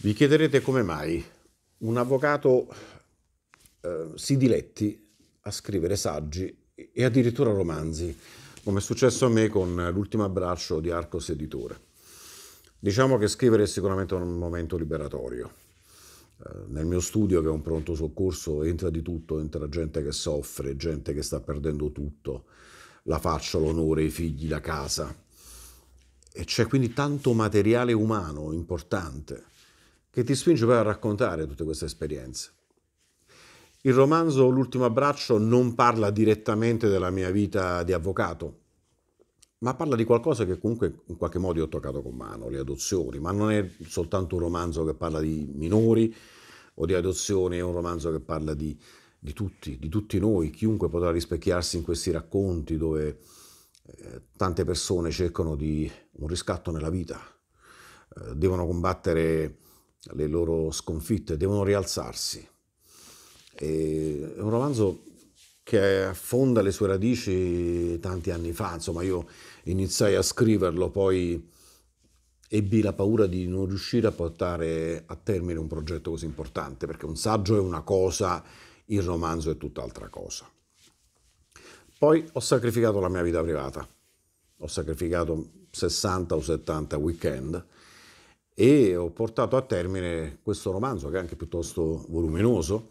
Vi chiederete come mai un avvocato eh, si diletti a scrivere saggi e addirittura romanzi, come è successo a me con l'ultimo abbraccio di Arcos Editore. Diciamo che scrivere è sicuramente un momento liberatorio. Eh, nel mio studio, che è un pronto soccorso, entra di tutto, entra gente che soffre, gente che sta perdendo tutto, la faccia, l'onore, i figli, la casa. E c'è quindi tanto materiale umano importante che ti spinge poi a raccontare tutte queste esperienze. Il romanzo L'ultimo abbraccio non parla direttamente della mia vita di avvocato, ma parla di qualcosa che comunque in qualche modo io ho toccato con mano, le adozioni, ma non è soltanto un romanzo che parla di minori o di adozioni, è un romanzo che parla di, di tutti, di tutti noi, chiunque potrà rispecchiarsi in questi racconti dove eh, tante persone cercano di un riscatto nella vita, eh, devono combattere le loro sconfitte, devono rialzarsi. E è un romanzo che affonda le sue radici tanti anni fa, insomma io iniziai a scriverlo, poi ebbi la paura di non riuscire a portare a termine un progetto così importante, perché un saggio è una cosa, il romanzo è tutt'altra cosa. Poi ho sacrificato la mia vita privata, ho sacrificato 60 o 70 weekend e ho portato a termine questo romanzo che è anche piuttosto voluminoso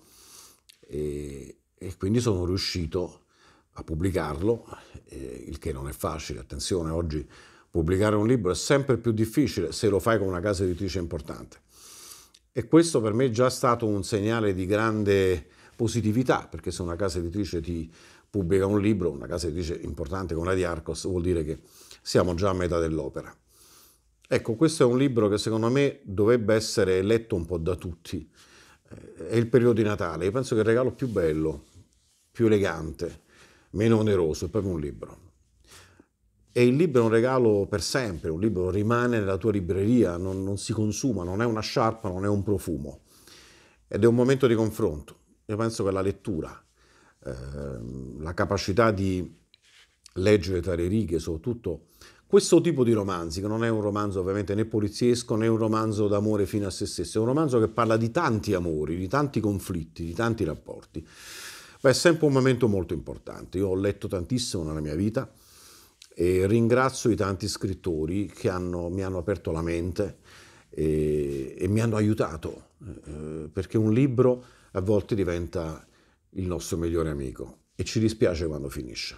e, e quindi sono riuscito a pubblicarlo, eh, il che non è facile, attenzione, oggi pubblicare un libro è sempre più difficile se lo fai con una casa editrice importante. E questo per me è già stato un segnale di grande positività, perché se una casa editrice ti pubblica un libro, una casa editrice importante come la di Arcos, vuol dire che siamo già a metà dell'opera. Ecco, questo è un libro che secondo me dovrebbe essere letto un po' da tutti. Eh, è il periodo di Natale, io penso che il regalo più bello, più elegante, meno oneroso è proprio un libro. E il libro è un regalo per sempre, un libro rimane nella tua libreria, non, non si consuma, non è una sciarpa, non è un profumo. Ed è un momento di confronto. Io penso che la lettura, eh, la capacità di leggere tra le righe, soprattutto questo tipo di romanzi, che non è un romanzo ovviamente né poliziesco né un romanzo d'amore fino a se stesso, è un romanzo che parla di tanti amori, di tanti conflitti, di tanti rapporti. Beh, è sempre un momento molto importante. Io ho letto tantissimo nella mia vita e ringrazio i tanti scrittori che hanno, mi hanno aperto la mente e, e mi hanno aiutato, eh, eh perché un libro a volte diventa il nostro migliore amico e ci dispiace quando finisce.